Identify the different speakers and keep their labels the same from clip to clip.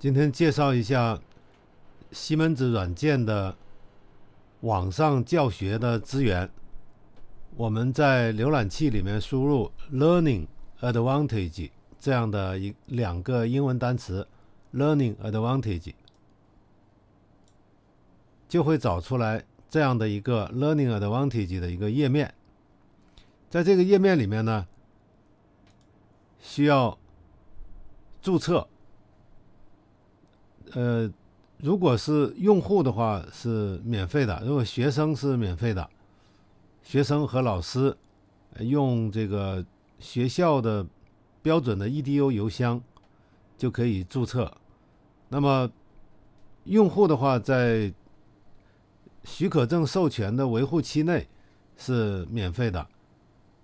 Speaker 1: 今天介绍一下西门子软件的网上教学的资源。我们在浏览器里面输入 “learning advantage” 这样的一两个英文单词 “learning advantage”，就会找出来这样的一个 “learning advantage” 的一个页面。在这个页面里面呢，需要注册。呃，如果是用户的话是免费的，如果学生是免费的，学生和老师用这个学校的标准的 EDU 邮箱就可以注册。那么用户的话，在许可证授权的维护期内是免费的。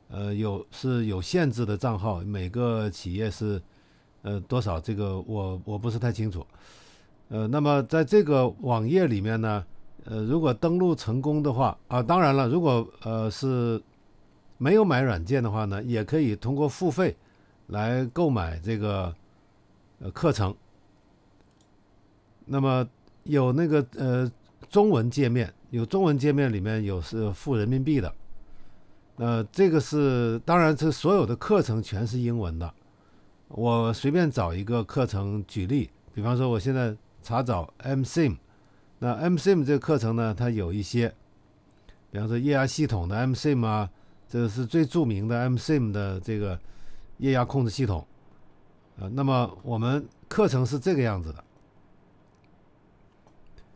Speaker 1: 呃，有是有限制的账号，每个企业是呃多少这个我我不是太清楚。呃，那么在这个网页里面呢，呃，如果登录成功的话，啊，当然了，如果呃是没有买软件的话呢，也可以通过付费来购买这个呃课程。那么有那个呃中文界面，有中文界面里面有是付人民币的，呃，这个是当然这所有的课程全是英文的。我随便找一个课程举例，比方说我现在。查找 Msim，那 Msim 这个课程呢，它有一些，比方说液压系统的 Msim 啊，这是最著名的 Msim 的这个液压控制系统。呃，那么我们课程是这个样子的，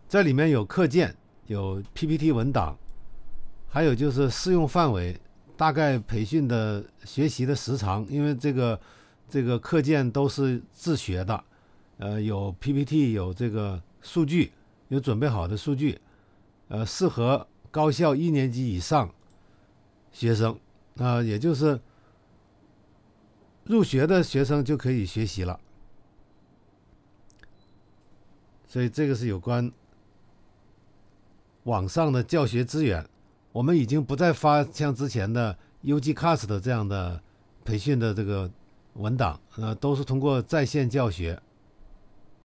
Speaker 1: 这里面有课件、有 PPT 文档，还有就是适用范围、大概培训的学习的时长，因为这个这个课件都是自学的。呃，有 PPT，有这个数据，有准备好的数据，呃，适合高校一年级以上学生，啊，也就是入学的学生就可以学习了。所以这个是有关网上的教学资源，我们已经不再发像之前的 Ugcast 这样的培训的这个文档，呃，都是通过在线教学。